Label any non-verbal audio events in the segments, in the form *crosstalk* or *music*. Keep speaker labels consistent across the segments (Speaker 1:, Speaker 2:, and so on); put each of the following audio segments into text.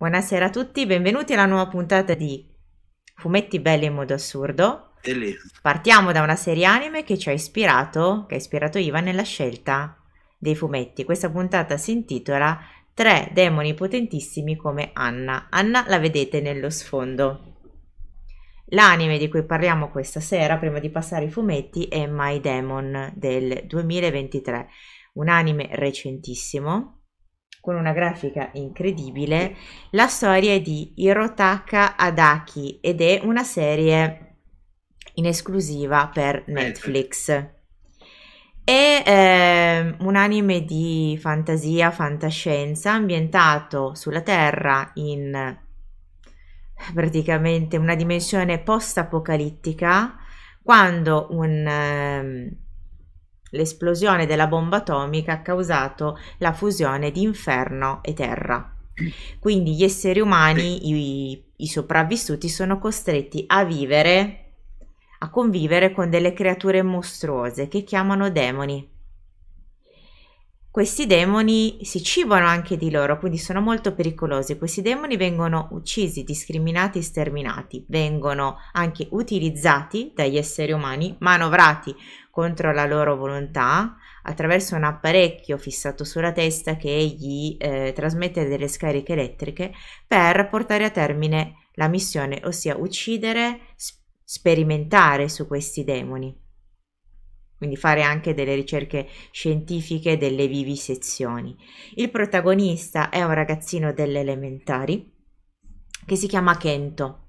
Speaker 1: Buonasera a tutti, benvenuti alla nuova puntata di Fumetti belli in modo assurdo. Partiamo da una serie anime che ci ha ispirato, che ha ispirato Ivan nella scelta dei fumetti. Questa puntata si intitola Tre demoni potentissimi come Anna. Anna la vedete nello sfondo. L'anime di cui parliamo questa sera, prima di passare ai fumetti, è My Demon del 2023, un anime recentissimo con una grafica incredibile. La storia di Hirotaka Adaki ed è una serie in esclusiva per eh, Netflix. È eh, un anime di fantasia, fantascienza ambientato sulla Terra in praticamente una dimensione post-apocalittica quando un... Eh, L'esplosione della bomba atomica ha causato la fusione di inferno e terra. Quindi gli esseri umani, i, i sopravvissuti, sono costretti a vivere, a convivere con delle creature mostruose che chiamano demoni questi demoni si cibano anche di loro, quindi sono molto pericolosi. Questi demoni vengono uccisi, discriminati, sterminati, vengono anche utilizzati dagli esseri umani, manovrati contro la loro volontà attraverso un apparecchio fissato sulla testa che gli eh, trasmette delle scariche elettriche per portare a termine la missione, ossia uccidere, sperimentare su questi demoni quindi fare anche delle ricerche scientifiche, delle vivisezioni. Il protagonista è un ragazzino delle elementari che si chiama Kento.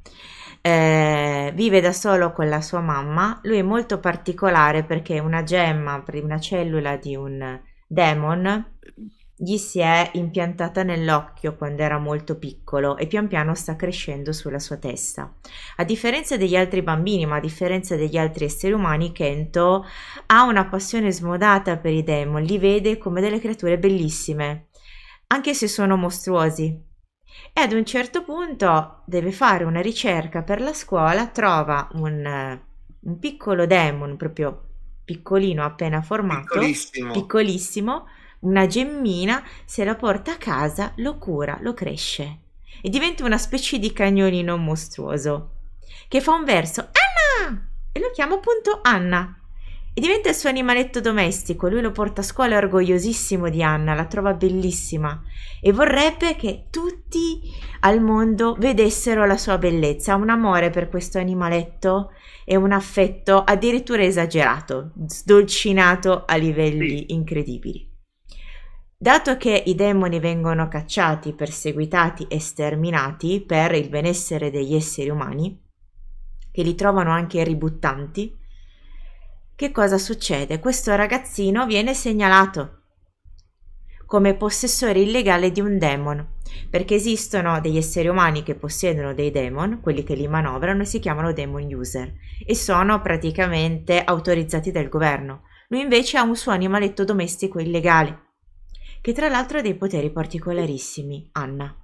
Speaker 1: Eh, vive da solo con la sua mamma, lui è molto particolare perché è una gemma, una cellula di un demon gli si è impiantata nell'occhio quando era molto piccolo e pian piano sta crescendo sulla sua testa. A differenza degli altri bambini, ma a differenza degli altri esseri umani, Kento ha una passione smodata per i demoni, li vede come delle creature bellissime, anche se sono mostruosi. E ad un certo punto deve fare una ricerca per la scuola, trova un, un piccolo demon proprio piccolino appena formato, piccolissimo, piccolissimo una gemmina, se la porta a casa, lo cura, lo cresce e diventa una specie di cagnolino mostruoso che fa un verso Anna e lo chiama appunto Anna e diventa il suo animaletto domestico. Lui lo porta a scuola orgogliosissimo di Anna, la trova bellissima e vorrebbe che tutti al mondo vedessero la sua bellezza. Ha un amore per questo animaletto e un affetto addirittura esagerato, sdolcinato a livelli sì. incredibili. Dato che i demoni vengono cacciati, perseguitati e sterminati per il benessere degli esseri umani, che li trovano anche ributtanti, che cosa succede? Questo ragazzino viene segnalato come possessore illegale di un demon, perché esistono degli esseri umani che possiedono dei demon, quelli che li manovrano, e si chiamano demon user, e sono praticamente autorizzati dal governo. Lui invece ha un suo animaletto domestico illegale che tra l'altro ha dei poteri particolarissimi. Anna.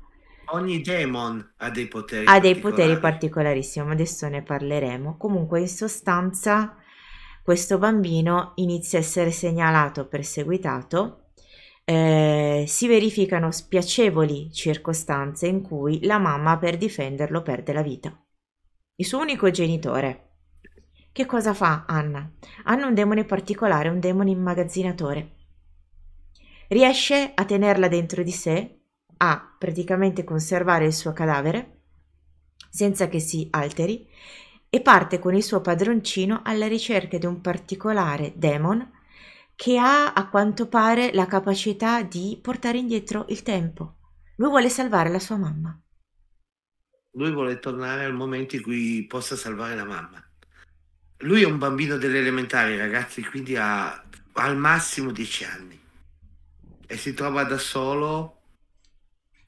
Speaker 2: Ogni demon ha dei poteri Ha dei poteri
Speaker 1: particolarissimi, ma adesso ne parleremo. Comunque, in sostanza, questo bambino inizia a essere segnalato, perseguitato. Eh, si verificano spiacevoli circostanze in cui la mamma per difenderlo perde la vita. Il suo unico genitore. Che cosa fa Anna? Hanno un demone particolare, un demone immagazzinatore riesce a tenerla dentro di sé, a praticamente conservare il suo cadavere senza che si alteri e parte con il suo padroncino alla ricerca di un particolare demon che ha a quanto pare la capacità di portare indietro il tempo. Lui vuole salvare la sua mamma.
Speaker 2: Lui vuole tornare al momento in cui possa salvare la mamma. Lui è un bambino delle elementari, ragazzi, quindi ha al massimo 10 anni e si trova da solo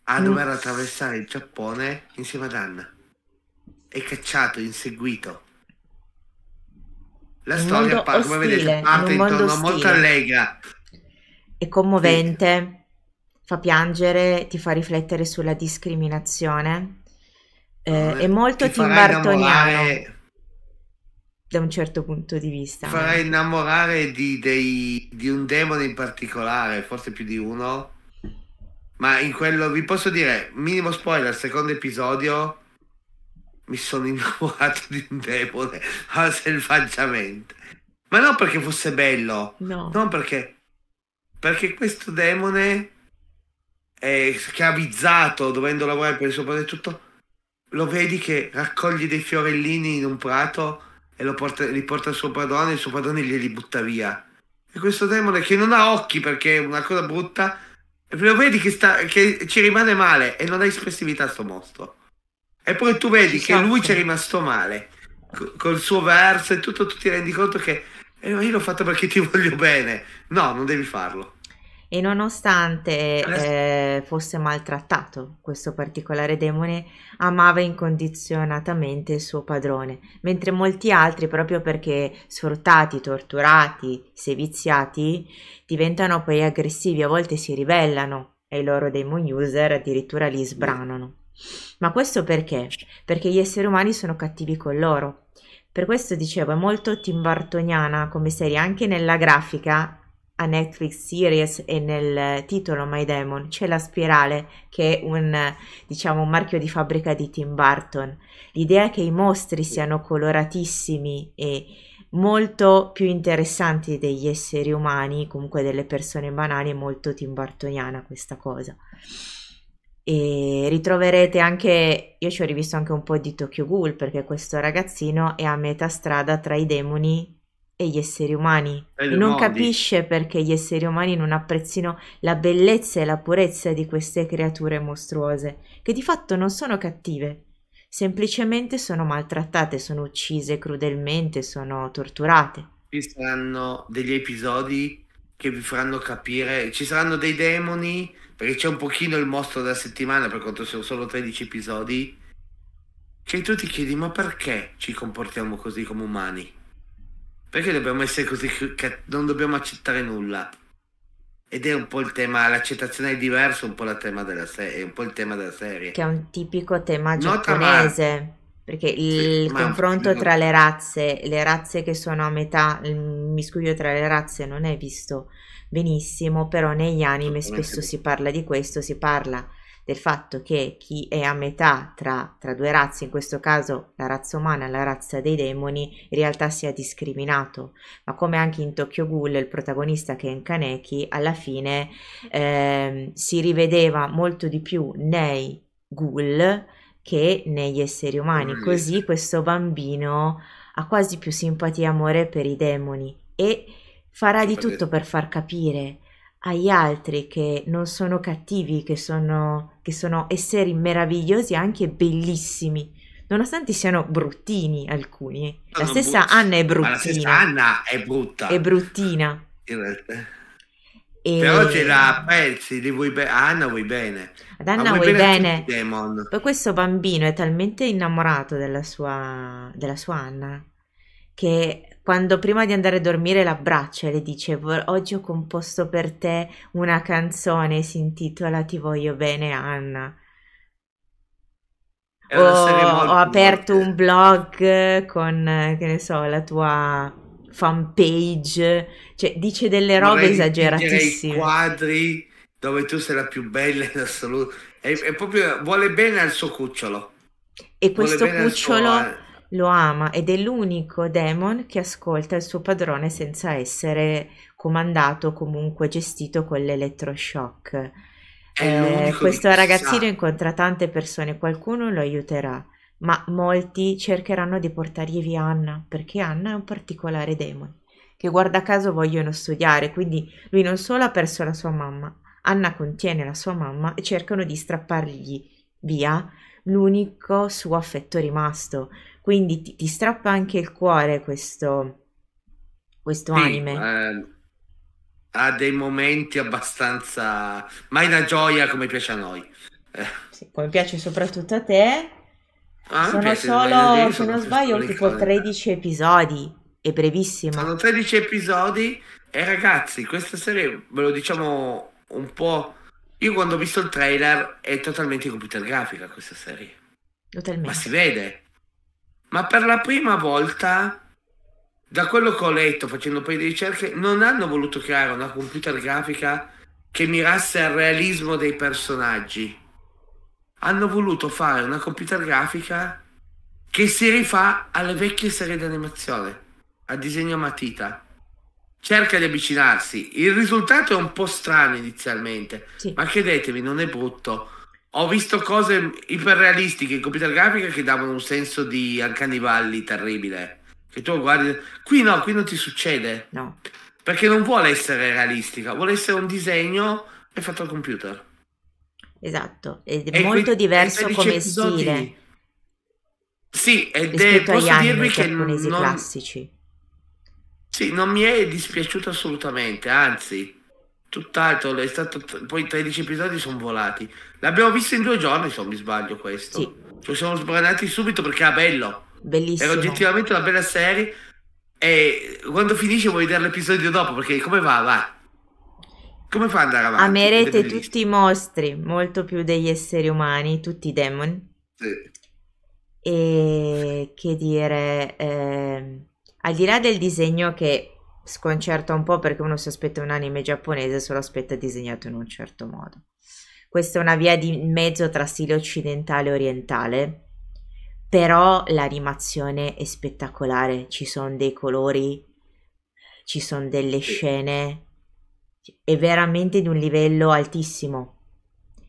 Speaker 2: a mm. dover attraversare il Giappone insieme ad Anna. È cacciato, inseguito. La un storia, par- come vedete, parte in intorno ostile. molto allegra.
Speaker 1: È commovente, sì. fa piangere, ti fa riflettere sulla discriminazione. Eh, è molto ti Innamorare da un certo punto di vista. Farà
Speaker 2: innamorare di, dei, di, un demone in particolare, forse più di uno. Ma in quello vi posso dire, minimo spoiler, secondo episodio mi sono *laughs* innamorato di un demone ah, *laughs* selvaggiamente. Ma non perché fosse bello, no. non perché perché questo demone è schiavizzato dovendo lavorare per il suo padre tutto lo vedi che raccoglie dei fiorellini in un prato e porta, li porta al suo padrone e il suo padrone glieli butta via. E questo demone che non ha occhi perché è una cosa brutta, lo vedi che, sta, che ci rimane male e non ha espressività sto mostro. E poi tu vedi ci che esatto. lui ci è rimasto male co- col suo verso e tutto, tu ti rendi conto che eh, io l'ho fatto perché ti voglio bene. No, non devi farlo
Speaker 1: e nonostante ah, eh, fosse maltrattato, questo particolare demone amava incondizionatamente il suo padrone, mentre molti altri, proprio perché sfruttati, torturati, seviziati, diventano poi aggressivi, a volte si ribellano ai loro demon user addirittura li sbranano. Ma questo perché? Perché gli esseri umani sono cattivi con loro. Per questo dicevo, è molto Tim timbartoniana come serie, anche nella grafica a Netflix Series e nel titolo My Demon c'è la spirale che è un, diciamo, un marchio di fabbrica di Tim Burton. L'idea che i mostri siano coloratissimi e molto più interessanti degli esseri umani, comunque delle persone banali, è molto Tim Burtoniana questa cosa. E ritroverete anche, io ci ho rivisto anche un po' di Tokyo Ghoul perché questo ragazzino è a metà strada tra i demoni e gli esseri umani e non mondi. capisce perché gli esseri umani non apprezzino la bellezza e la purezza di queste creature mostruose, che di fatto non sono cattive, semplicemente sono maltrattate, sono uccise crudelmente, sono torturate.
Speaker 2: Ci saranno degli episodi che vi faranno capire, ci saranno dei demoni, perché c'è un pochino il mostro della settimana, per quanto sono solo 13 episodi, che tu ti chiedi ma perché ci comportiamo così come umani? Perché dobbiamo essere così... non dobbiamo accettare nulla? Ed è un po' il tema, l'accettazione è diverso, un po' la tema della serie, un po' il tema della
Speaker 1: serie. Che è un tipico tema giapponese. Nota, ma... Perché il sì, confronto ma... tra le razze, le razze che sono a metà, il miscuglio tra le razze non è visto benissimo, però negli anime spesso si parla di questo, si parla del fatto che chi è a metà tra, tra due razze, in questo caso la razza umana e la razza dei demoni, in realtà sia discriminato. Ma come anche in Tokyo Ghoul, il protagonista che è in Kaneki, alla fine eh, si rivedeva molto di più nei ghoul che negli esseri umani. Così questo bambino ha quasi più simpatia e amore per i demoni e farà di tutto per far capire agli altri che non sono cattivi, che sono che sono esseri meravigliosi e anche bellissimi, nonostante siano bruttini alcuni. Eh. La sono stessa brutti. Anna è bruttina. Ma la stessa Anna è brutta. È bruttina.
Speaker 2: In realtà. E... Però ce la pensi, vuoi be- Anna vuoi bene. Ad Anna vuoi, vuoi, bene. bene.
Speaker 1: Poi questo bambino è talmente innamorato della sua, della sua Anna che quando prima di andare a dormire l'abbraccia e le dice oggi ho composto per te una canzone, si intitola Ti voglio bene Anna. Ho, ho aperto un blog con, che ne so, la tua fanpage, cioè dice delle robe Vorrei esageratissime.
Speaker 2: quadri dove tu sei la più bella in assoluto. È, è proprio, vuole bene al suo cucciolo. E questo cucciolo
Speaker 1: lo ama ed è l'unico demon che ascolta il suo padrone senza essere comandato o comunque gestito con l'elettroshock. Eh, questo ragazzino sa. incontra tante persone, qualcuno lo aiuterà, ma molti cercheranno di portargli via Anna, perché Anna è un particolare demon che guarda caso vogliono studiare, quindi lui non solo ha perso la sua mamma, Anna contiene la sua mamma e cercano di strappargli via l'unico suo affetto rimasto, quindi ti, ti strappa anche il cuore questo, questo sì, anime. Eh,
Speaker 2: ha dei momenti abbastanza... mai una gioia come piace a noi. Eh.
Speaker 1: Sì, come piace soprattutto a te.
Speaker 2: Ah, sono solo, se non sbaglio, tipo
Speaker 1: 13 episodi. È brevissimo. Sono 13 episodi
Speaker 2: e ragazzi, questa serie, ve lo diciamo un po'... Io quando ho visto il trailer è totalmente computer grafica questa serie. Totalmente. Ma si vede ma per la prima volta, da quello che ho letto facendo poi le ricerche, non hanno voluto creare una computer grafica che mirasse al realismo dei personaggi. Hanno voluto fare una computer grafica che si rifà alle vecchie serie di animazione, a disegno a matita. Cerca di avvicinarsi. Il risultato è un po' strano inizialmente, sì. ma credetemi, non è brutto ho visto cose iperrealistiche in computer grafica che davano un senso di Uncanny terribile. Che tu guardi, qui no, qui non ti succede. No. Perché non vuole essere realistica, vuole essere un disegno e fatto al computer.
Speaker 1: Esatto, ed è e molto qui, diverso come episodi. stile.
Speaker 2: Sì, ed è posso anime, dirvi che non, classici. Sì, non mi è dispiaciuto assolutamente, anzi, tutt'altro, è stato poi 13 episodi sono volati. L'abbiamo visto in due giorni, se non mi sbaglio questo. Sì. Ci siamo sbranati subito perché era bello. Bellissimo. Era oggettivamente una bella serie e quando finisce vuoi vedere l'episodio dopo perché come va? Va.
Speaker 1: Come fa ad andare avanti? Amerete tutti i mostri, molto più degli esseri umani, tutti i demon. Sì. E che dire, eh, al di là del disegno che sconcerta un po' perché uno si aspetta un anime giapponese, se lo aspetta disegnato in un certo modo. Questa è una via di mezzo tra stile occidentale e orientale, però l'animazione è spettacolare, ci sono dei colori, ci sono delle scene, è veramente di un livello altissimo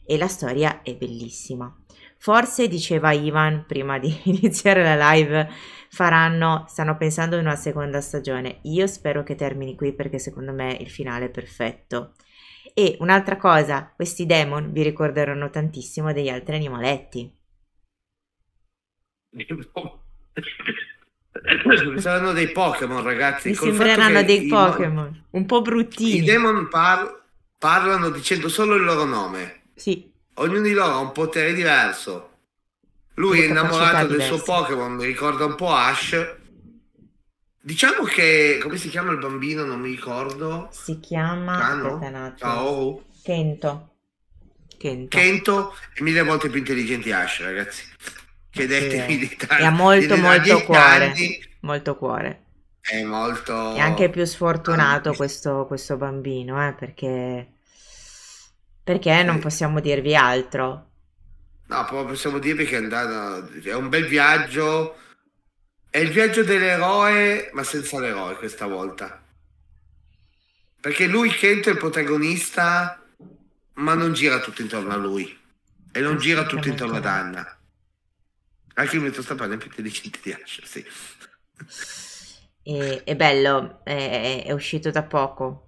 Speaker 1: e la storia è bellissima. Forse, diceva Ivan prima di *laughs* iniziare la live, faranno, stanno pensando in una seconda stagione. Io spero che termini qui perché secondo me il finale è perfetto. E un'altra cosa, questi demon vi ricorderanno tantissimo degli altri animaletti.
Speaker 2: Saranno dei Pokémon, ragazzi. Mi sembreranno dei Pokémon,
Speaker 1: un po' bruttini. I demon
Speaker 2: par- parlano dicendo solo il loro nome. Sì ognuno di loro ha un potere diverso. Lui è innamorato del suo Pokémon, mi ricorda un po' Ash. Diciamo che come si chiama il bambino? Non mi ricordo.
Speaker 1: Si chiama Cano? Ah, oh. Kento. Kento.
Speaker 2: Kento è mille volte più intelligente di Ash, ragazzi. Chiedetemi sì. di tanti. ha molto, molto cuore. Anni.
Speaker 1: Molto cuore. È
Speaker 2: molto. È anche
Speaker 1: più sfortunato questo, questo bambino, eh, perché perché non possiamo dirvi altro.
Speaker 2: No, possiamo dirvi che è, andata, è un bel viaggio. È il viaggio dell'eroe, ma senza l'eroe questa volta. Perché lui, Kento, è il protagonista, ma non gira tutto intorno a lui. E non ah, gira tutto intorno ad Anna. Anche il metodo stampa è più intelligente di Asher, sì.
Speaker 1: È, è bello, è, è uscito da poco.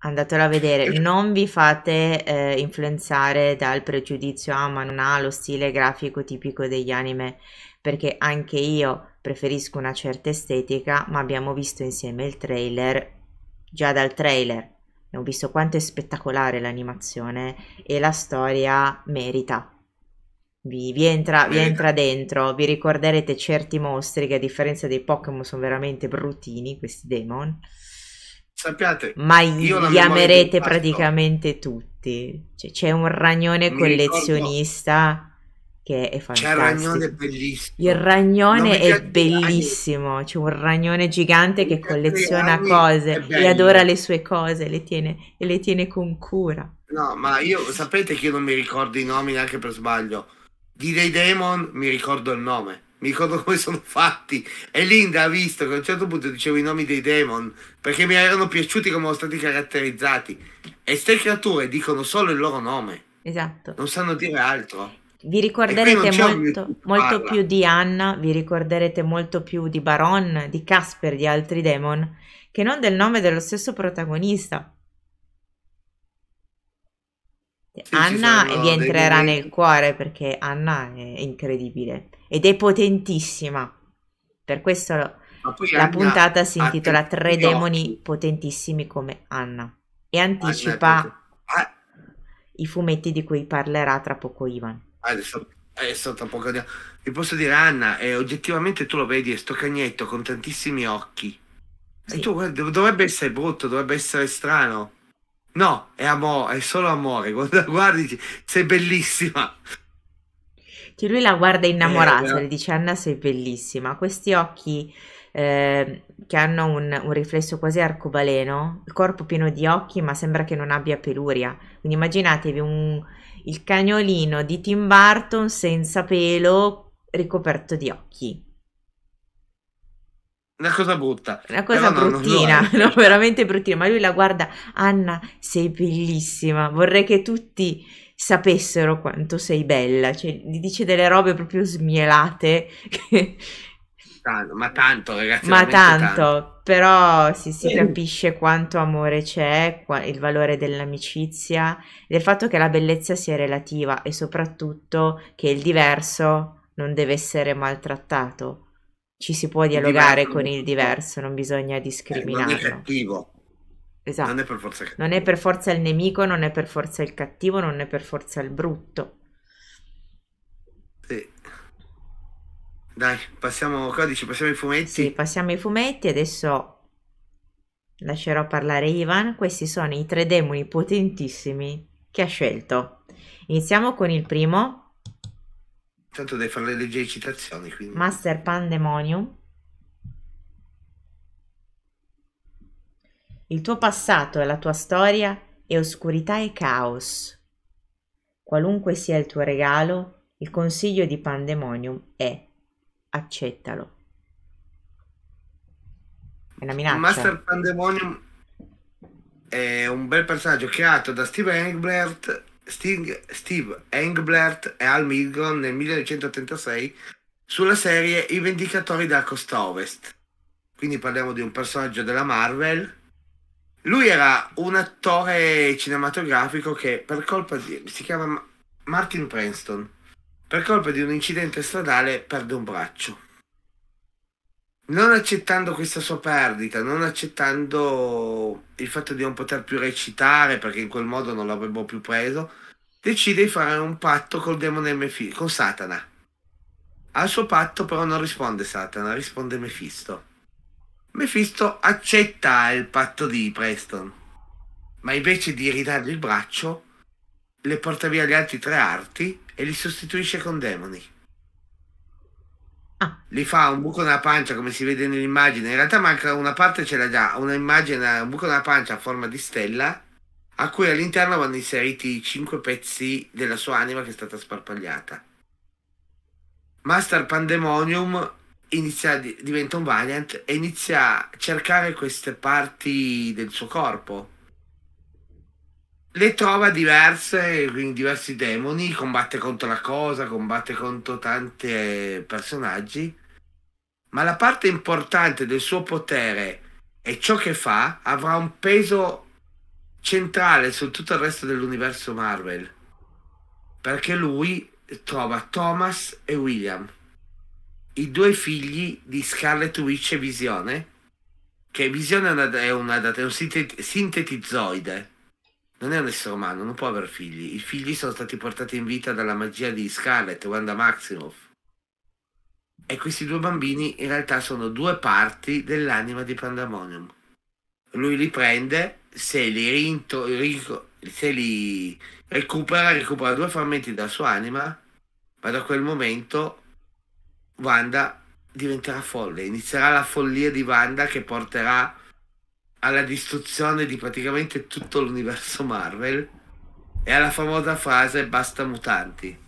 Speaker 1: Andatelo a vedere, non vi fate eh, influenzare dal pregiudizio ah ma non ha lo stile grafico tipico degli anime perché anche io preferisco una certa estetica ma abbiamo visto insieme il trailer, già dal trailer abbiamo visto quanto è spettacolare l'animazione e la storia merita, vi, vi, entra, vi, entra, dentro, vi ricorderete certi mostri che a differenza dei Pokémon sono veramente bruttini questi demon sappiate. Ma io li amerete praticamente tutti. Cioè, c'è un ragnone non collezionista che è fantastico. C'è il ragnone bellissimo. Il ragnone è bellissimo. C'è un ragnone gigante non che colleziona cose e adora le sue cose le tiene, e le tiene con cura.
Speaker 2: No, ma io sapete che io non mi ricordo i nomi neanche per sbaglio. Di Day Demon mi ricordo il nome mi ricordo come sono fatti. E Linda ha visto che a un certo punto dicevo i nomi dei demon perché mi erano piaciuti come erano stati caratterizzati. E queste creature dicono solo il loro nome. Esatto. Non sanno dire altro.
Speaker 1: Vi ricorderete molto, molto più di Anna, vi ricorderete molto più di Baron, di Casper, di altri demon, che non del nome dello stesso protagonista. Anna vi entrerà nel cuore perché Anna è incredibile ed è potentissima. Per questo la puntata si intitola Tre demoni potentissimi come Anna e anticipa ah! i fumetti di cui parlerà tra poco Ivan.
Speaker 2: Adesso, ah, tra poco vi posso dire Anna, eh, oggettivamente tu lo vedi, è sto cagnetto con tantissimi occhi. Sì. E tu guarda, dovrebbe essere brutto, dovrebbe essere strano No, è amore, è solo amore. *laughs* Quando guardi, sei bellissima.
Speaker 1: Cioè lui la guarda innamorata, eh, le dice Anna sei bellissima. Questi occhi eh, che hanno un, un, riflesso quasi arcobaleno, il corpo pieno di occhi ma sembra che non abbia peluria. Quindi immaginatevi un, il cagnolino di Tim Burton senza pelo ricoperto di occhi.
Speaker 2: Una cosa brutta. Una cosa Però bruttina,
Speaker 1: no, *laughs* no, veramente bruttina. Ma lui la guarda, Anna, sei bellissima, vorrei che tutti sapessero quanto sei bella. Cioè, gli dice delle robe proprio smielate. *laughs*
Speaker 2: Ma tanto, ragazzi. Ma tanto. tanto.
Speaker 1: Però sì, si eh. capisce quanto amore c'è, il valore dell'amicizia, del fatto che la bellezza sia relativa e soprattutto che il diverso non deve essere maltrattato ci si può dialogare con il diverso, non bisogna discriminare. Eh, non è cattivo. Esatto. Non è per forza cattivo. Non è per forza il nemico, non è per forza il cattivo, non è per forza il brutto.
Speaker 2: Sì. Dai, passiamo codici, passiamo ai fumetti. Sì,
Speaker 1: passiamo ai fumetti. Adesso lascerò parlare Ivan. Questi sono i tre demoni potentissimi che ha scelto. Iniziamo con il primo,
Speaker 2: Tanto devi fare le leggere citazioni. Quindi. Master
Speaker 1: Pandemonium. Il tuo passato e la tua storia è oscurità e caos. Qualunque sia il tuo regalo, il consiglio di Pandemonium è accettalo.
Speaker 2: È una minaccia. Master
Speaker 1: Pandemonium
Speaker 2: è un bel personaggio creato da Steven Egbert Sting, Steve Englert e Al Milgrom nel 1986 sulla serie I Vendicatori della costa ovest. Quindi parliamo di un personaggio della Marvel. Lui era un attore cinematografico che per colpa di... si chiama Martin Princeton. Per colpa di un incidente stradale perde un braccio non accettando questa sua perdita, non accettando il fatto di non poter più recitare perché in quel modo non l'avrebbe più preso, decide di fare un patto col demone Mefisto, con Satana. Al suo patto però non risponde Satana, risponde Mephisto. Mephisto accetta il patto di Preston, ma invece di ridargli il braccio, le porta via gli altri tre arti e li sostituisce con demoni. Ah. Li fa un buco nella pancia come si vede nell'immagine. In realtà manca una parte, ce l'ha già, una un buco nella pancia a forma di stella, a cui all'interno vanno inseriti i cinque pezzi della sua anima che è stata sparpagliata. Master Pandemonium inizia, diventa un Valiant e inizia a cercare queste parti del suo corpo le trova diverse, quindi diversi demoni, combatte contro la cosa, combatte contro tanti personaggi, ma la parte importante del suo potere e ciò che fa avrà un peso centrale su tutto il resto dell'universo Marvel, perché lui trova Thomas e William, i due figli di Scarlet Witch e Visione, che Visione è, una, è, una, è un sintetizoide non è un essere umano, non può avere figli. I figli sono stati portati in vita dalla magia di Scarlett Wanda Maximoff. E questi due bambini in realtà sono due parti dell'anima di Pandemonium. Lui li prende, se li, rinto, se li recupera, recupera due frammenti della sua anima, ma da quel momento Wanda diventerà folle, inizierà la follia di Wanda che porterà alla distruzione di praticamente tutto l'universo Marvel e alla famosa frase basta mutanti.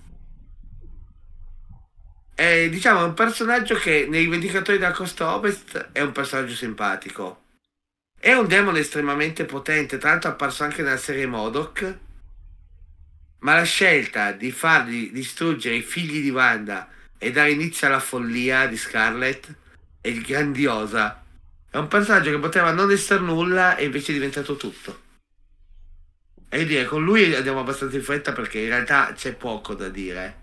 Speaker 2: Diciamo, è, diciamo, un personaggio che nei Vendicatori della Costa Ovest è un personaggio simpatico. È un demone estremamente potente, tanto apparso anche nella serie Modoc. Ma la scelta di fargli distruggere i figli di Wanda e dare inizio alla follia di Scarlet è grandiosa. È un passaggio che poteva non essere nulla e invece è diventato tutto. E dire, con lui andiamo abbastanza in fretta perché in realtà c'è poco da dire.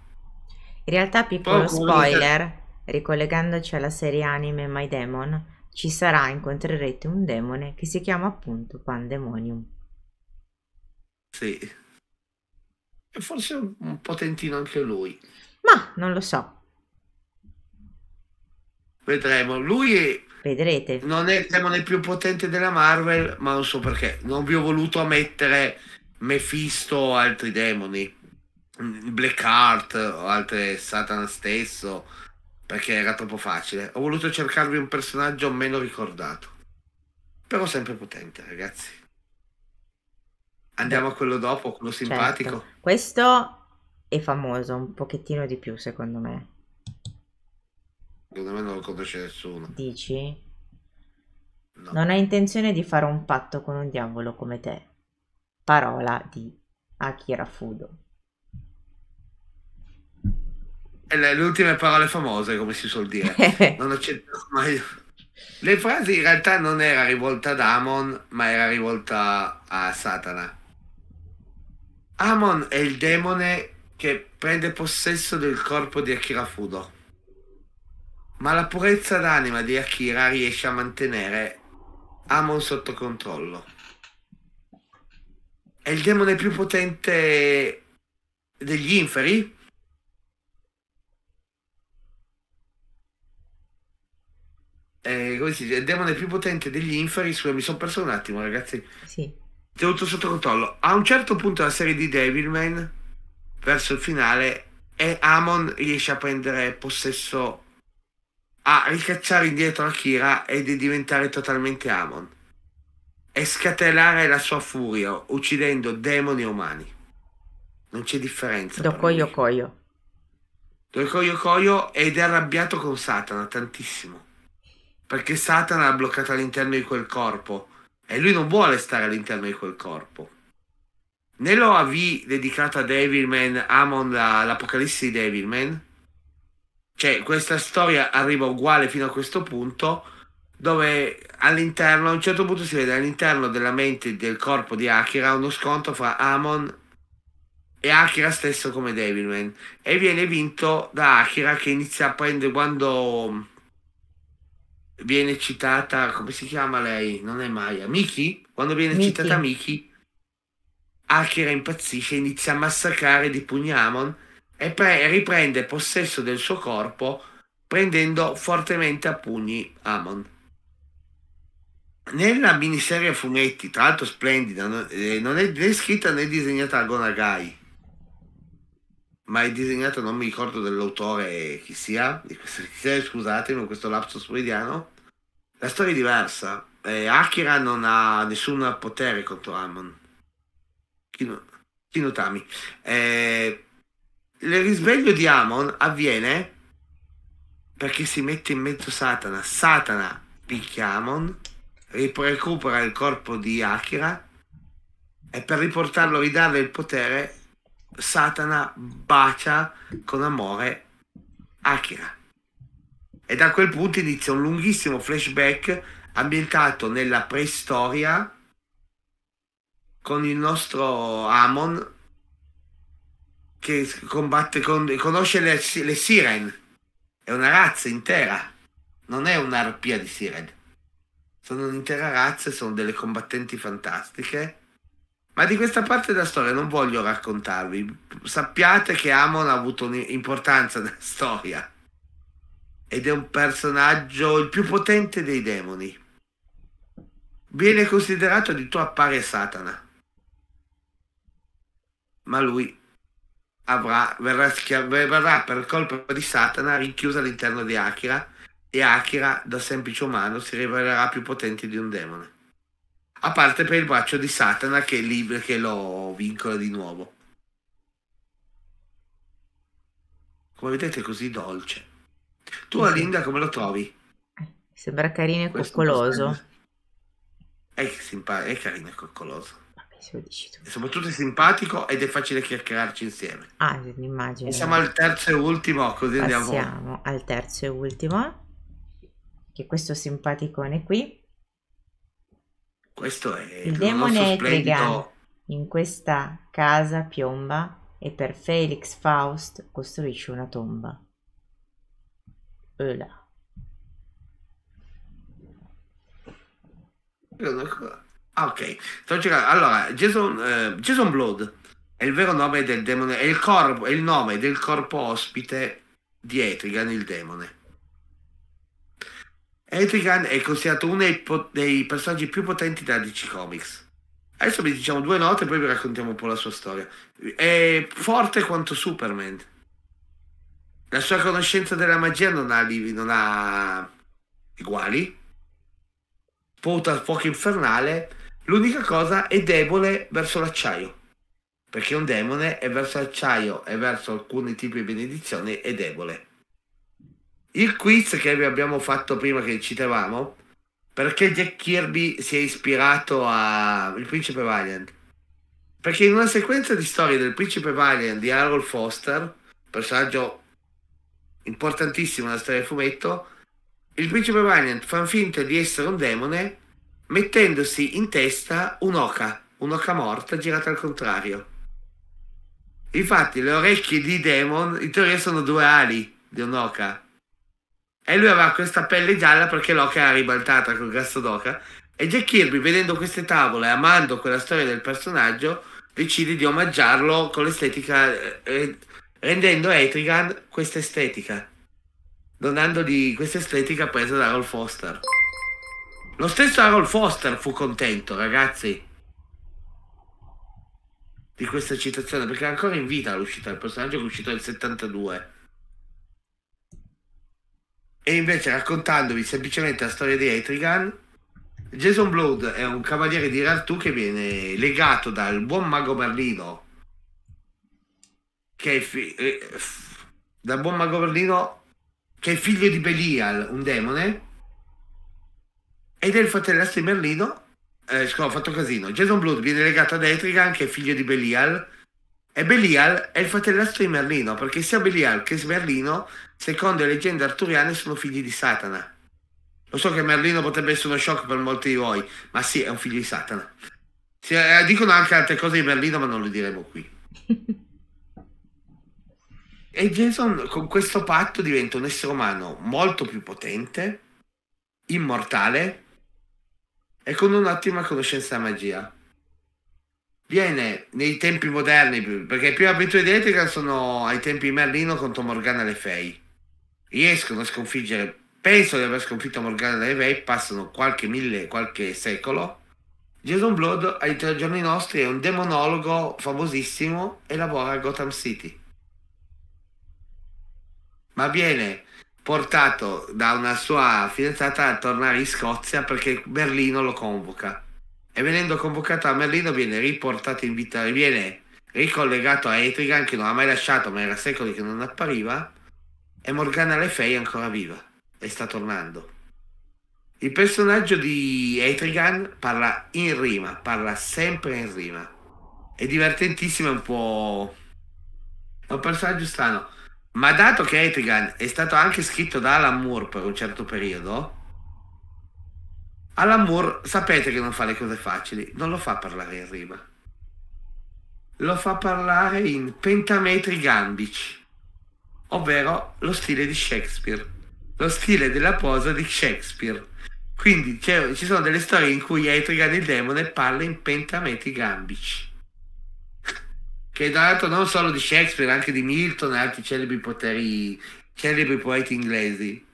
Speaker 1: In realtà, piccolo poco spoiler, da... ricollegandoci alla serie anime My Demon, ci sarà, incontrerete un demone che si chiama appunto Pandemonium.
Speaker 2: Sì. E forse un potentino anche lui.
Speaker 1: Ma non lo so.
Speaker 2: Vedremo. Lui è Vedrete. Non è il demone più potente della Marvel, ma non so perché. Non vi ho voluto mettere Mephisto o altri demoni. Blackheart o altre Satan stesso. Perché era troppo facile. Ho voluto cercarvi un personaggio meno ricordato. Però sempre potente, ragazzi. Andiamo a quello dopo, quello certo. simpatico. Certo.
Speaker 1: Questo è famoso un pochettino di più, secondo me.
Speaker 2: Secondo me non lo conosce nessuno.
Speaker 1: Dici? No. Non hai intenzione di fare un patto con un diavolo come te. Parola di Akira Fudo.
Speaker 2: E le, le ultime parole famose, come si suol dire. *laughs* non accetto mai. Le frasi in realtà non era rivolta ad Amon, ma era rivolta a Satana. Amon è il demone che prende possesso del corpo di Akira Fudo ma la purezza d'anima di Akira riesce a mantenere Amon sotto controllo. È il demone più potente degli inferi? Eh, come si dice, il demone più potente degli inferi. Scusa, mi sono perso un attimo, ragazzi. Sì. Tenuto sotto controllo. A un certo punto la serie di Devilman, verso il finale, e Amon riesce a prendere possesso a ricacciare indietro Akira e di diventare totalmente Amon e scatenare la sua furia uccidendo demoni umani. Non c'è differenza.
Speaker 1: Dokoyo Koyo.
Speaker 2: Dokoyo Koyo ed è arrabbiato con Satana tantissimo. Perché Satana l'ha bloccato all'interno di quel corpo e lui non vuole stare all'interno di quel corpo. Nell'OAV dedicato a Devilman, Amon l'apocalisse di Devilman, cioè, questa storia arriva uguale fino a questo punto, dove all'interno, a un certo punto si vede all'interno della mente del corpo di Akira uno scontro fra Amon e Akira stesso come Devilman e viene vinto da Akira che inizia a prendere quando viene citata come si chiama lei? Non è Maya, Miki? Quando viene Mickey. citata Miki Akira impazzisce inizia a massacrare di pugni Amon e pre- riprende possesso del suo corpo prendendo fortemente a pugni Amon. Nella miniserie fumetti, tra l'altro splendida, non eh, è né scritta né disegnata da Gonagai, ma è disegnata, non mi ricordo dell'autore chi sia, di questa miniserie, scusatemi, questo lapsus meridiano, la storia è diversa. Eh, Akira non ha nessun potere contro Amon. Kinotami. Eh, il risveglio di Amon avviene perché si mette in mezzo Satana. Satana picchia Amon, recupera il corpo di Akira e per riportarlo, ridarle il potere, Satana bacia con amore Akira. E da quel punto inizia un lunghissimo flashback ambientato nella preistoria con il nostro Amon che combatte con, conosce le, le Siren. È una razza intera, non è un'arpia di Siren. Sono un'intera razza, sono delle combattenti fantastiche. Ma di questa parte della storia non voglio raccontarvi. Sappiate che Amon ha avuto un'importanza nella storia. Ed è un personaggio il più potente dei demoni. Viene considerato addirittura pari a Satana. Ma lui avrà, verrà, verrà per colpa di Satana rinchiusa all'interno di Akira e Akira, da semplice umano, si rivelerà più potente di un demone. A parte per il braccio di Satana che, li, che lo vincola di nuovo. Come vedete è così dolce. Tu, mm-hmm. Alinda, come lo trovi?
Speaker 1: Sembra carino e coccoloso.
Speaker 2: È, è carino e coccoloso dici tu. soprattutto è simpatico ed è facile chiacchierarci insieme.
Speaker 1: Ah, immagino. E siamo al terzo
Speaker 2: e ultimo, così Passiamo andiamo. Ah,
Speaker 1: siamo al terzo e ultimo. Che questo simpaticone qui.
Speaker 2: Questo è il, il demone Etrigan.
Speaker 1: In questa casa piomba e per Felix Faust costruisce una tomba. Eula. Io Ah,
Speaker 2: ok. Sto cercando. Allora, Jason, eh, Jason Blood è il vero nome del demone, è il, corpo, è il nome del corpo ospite di Etrigan, il demone. Etrigan è considerato uno dei, po- dei personaggi più potenti da DC Comics. Adesso vi diciamo due note e poi vi raccontiamo un po' la sua storia. È forte quanto Superman. La sua conoscenza della magia non ha, livi, non ha uguali. Sputa fuoco infernale L'unica cosa è debole verso l'acciaio, perché un demone è verso l'acciaio e verso alcuni tipi di benedizioni è debole. Il quiz che vi abbiamo fatto prima che citavamo, perché Jack Kirby si è ispirato a Il principe Valiant? Perché in una sequenza di storie del principe Valiant di Harold Foster, personaggio importantissimo nella storia del fumetto, il principe Valiant fa finta di essere un demone mettendosi in testa un'oca, un'oca morta girata al contrario. Infatti le orecchie di Demon in teoria sono due ali di un'oca. E lui aveva questa pelle gialla perché l'oca era ribaltata col grasso d'oca. E Jack Kirby, vedendo queste tavole amando quella storia del personaggio, decide di omaggiarlo con l'estetica, eh, eh, rendendo Etrigan questa estetica, donandogli questa estetica presa da Rolf Foster. Lo stesso Harold Foster fu contento, ragazzi, di questa citazione, perché è ancora in vita l'uscita del personaggio che è uscito nel 72. E invece raccontandovi semplicemente la storia di Etrigan, Jason Blood è un cavaliere di Rartù che viene legato dal buon mago Merlino, che è, fi- eh, dal buon mago Merlino, che è figlio di Belial, un demone, ed è il fratellastro di Merlino. Eh, ho fatto casino. Jason Blood viene legato ad Etrigan, che è figlio di Belial. E Belial è il fratellastro di Merlino, perché sia Belial che Smerlino, secondo le leggende arturiane, sono figli di Satana. Lo so che Merlino potrebbe essere uno shock per molti di voi, ma sì, è un figlio di Satana. Si, eh, dicono anche altre cose di Merlino, ma non le diremo qui. *laughs* e Jason con questo patto diventa un essere umano molto più potente, immortale, e con un'ottima conoscenza della magia. Viene nei tempi moderni, perché più abitudini elettrica sono ai tempi di Merlino contro Morgana le Fei. Riescono a sconfiggere, penso di aver sconfitto Morgana le Fei, passano qualche mille, qualche secolo. Jason Blood ai tre giorni nostri è un demonologo famosissimo e lavora a Gotham City. Ma viene portato da una sua fidanzata a tornare in Scozia perché Merlino lo convoca. E venendo convocato a Merlino viene riportato in vita, viene ricollegato a Etrigan che non ha mai lasciato ma era secoli che non appariva e Morgana Le Fay è ancora viva e sta tornando. Il personaggio di Etrigan parla in rima, parla sempre in rima. È divertentissimo, è un po'... è un personaggio strano. Ma dato che Etrigan è stato anche scritto da Alan Moore per un certo periodo, Alan Moore sapete che non fa le cose facili, non lo fa parlare in rima. Lo fa parlare in pentametri gambici, ovvero lo stile di Shakespeare, lo stile della posa di Shakespeare. Quindi ci sono delle storie in cui Etrigan il demone parla in pentametri gambici che è l'altro non solo di Shakespeare, anche di Milton e altri celebri, poteri, celebri poeti inglesi.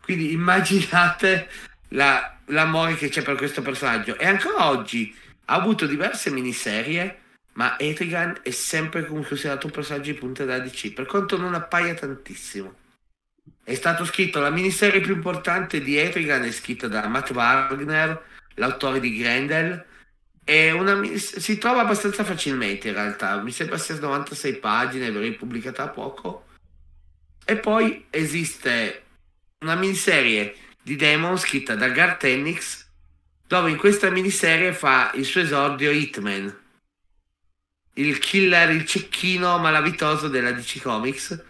Speaker 2: Quindi immaginate la, l'amore che c'è per questo personaggio. E ancora oggi ha avuto diverse miniserie, ma Etrigan è sempre considerato un personaggio di punta da DC, per quanto non appaia tantissimo. È stato scritto, la miniserie più importante di Etrigan è scritta da Matt Wagner, l'autore di Grendel, una, si trova abbastanza facilmente in realtà, mi sembra sia 96 pagine, l'ho ripubblicata a poco. E poi esiste una miniserie di Demon scritta da Garth Enix, dove in questa miniserie fa il suo esordio Hitman, il killer, il cecchino malavitoso della DC Comics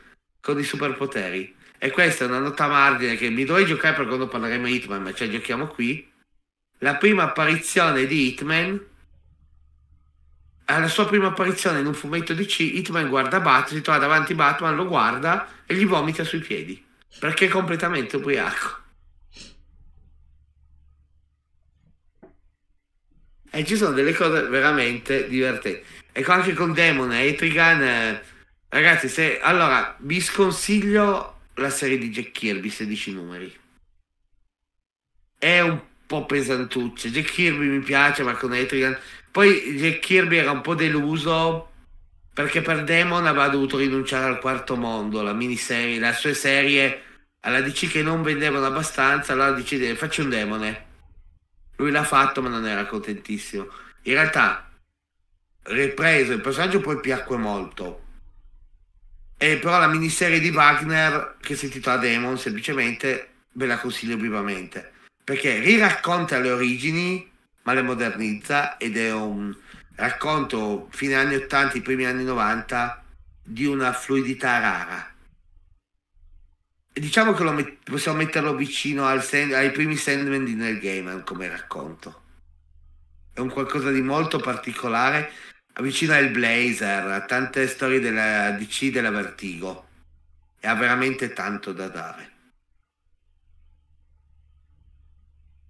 Speaker 2: con i superpoteri. E questa è una nota margine che mi dovrei giocare per quando parleremo di Hitman, ma ce cioè, la giochiamo qui la prima apparizione di Hitman. Alla eh, sua prima apparizione in un fumetto di C, Hitman guarda Batman, si trova davanti a Batman, lo guarda e gli vomita sui piedi perché è completamente ubriaco. E ci sono delle cose veramente divertenti. Ecco anche con Demon e Etrigan. Eh, ragazzi, se allora vi sconsiglio la serie di Jack Kirby 16 numeri. È un po' pesantucce. Jack Kirby mi piace, ma con Etrigan. Poi Jack Kirby era un po' deluso perché per Demon aveva dovuto rinunciare al quarto mondo, la miniserie, la sua serie alla DC che non vendevano abbastanza, allora decide faccio un demone. Lui l'ha fatto ma non era contentissimo. In realtà, ripreso il personaggio poi piacque molto. E però la miniserie di Wagner, che si intitola Demon, semplicemente ve la consiglio vivamente perché riracconta le origini ma le modernizza ed è un racconto fine anni 80, primi anni 90 di una fluidità rara. E diciamo che met- possiamo metterlo vicino sand- ai primi Sandman di Neil Gaiman come racconto. È un qualcosa di molto particolare, avvicina il Blazer, a tante storie della DC della Vertigo e ha veramente tanto da dare.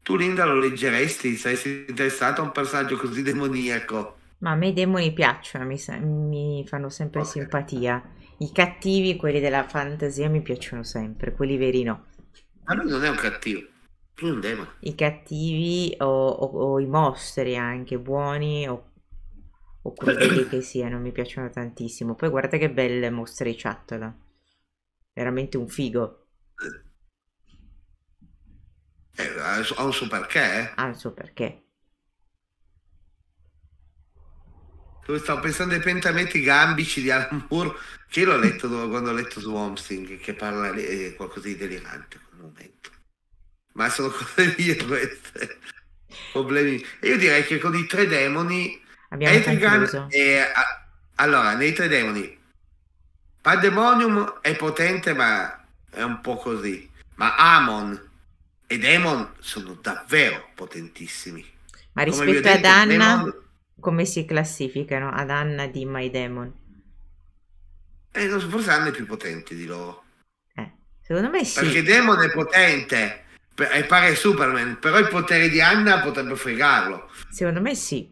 Speaker 2: Tu Linda lo leggeresti, saresti interessata a un passaggio così demoniaco?
Speaker 1: Ma a me i demoni piacciono, mi, mi fanno sempre simpatia. I cattivi, quelli della fantasia, mi piacciono sempre, quelli veri no.
Speaker 2: Ma lui non è un cattivo, lui è un demone.
Speaker 1: I cattivi o, o, o i mostri anche, buoni o, o crudeli *coughs* che siano, mi piacciono tantissimo. Poi guarda che belle mostre bel ciattola. veramente un figo. Eh. Eh,
Speaker 2: ha un suo perché?
Speaker 1: Ha un suo perché.
Speaker 2: Stavo pensando ai pentamenti gambici di Alan Moore, che io l'ho letto quando ho letto Swampsting, che parla di eh, qualcosa di delirante quel momento. Ma sono cose mie queste. Problemi. io direi che con i tre demoni...
Speaker 1: Abbiamo Etrigan
Speaker 2: e, a, Allora, nei tre demoni, Pandemonium è potente ma è un po' così. Ma Amon e Demon sono davvero potentissimi. Ma rispetto detto, ad Anna, Demon...
Speaker 1: come si classificano? Ad Anna, di My Demon?
Speaker 2: Eh, non so, forse Anna è più potente di loro. Eh, secondo me sì. Perché Demon è potente, è eh, pari Superman, però il potere di Anna potrebbe fregarlo.
Speaker 1: Secondo me sì.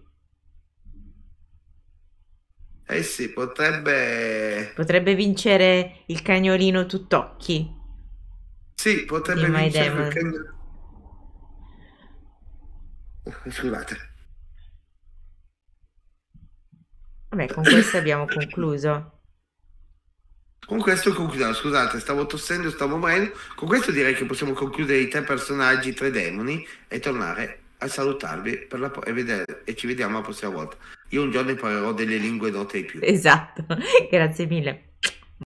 Speaker 2: Eh sì, potrebbe...
Speaker 1: Potrebbe vincere il cagnolino tutt'occhi.
Speaker 2: Sì, potrebbe in vincere perché...
Speaker 1: *laughs* Scusate. Vabbè, con questo abbiamo concluso. Con questo concludiamo,
Speaker 2: scusate, stavo tossendo, stavo morendo. Con questo direi che possiamo concludere i tre personaggi, i tre demoni e tornare a salutarvi po- e, vedere- e ci vediamo la prossima volta. Io un giorno imparerò delle lingue note di più.
Speaker 1: Esatto, *laughs* grazie mille.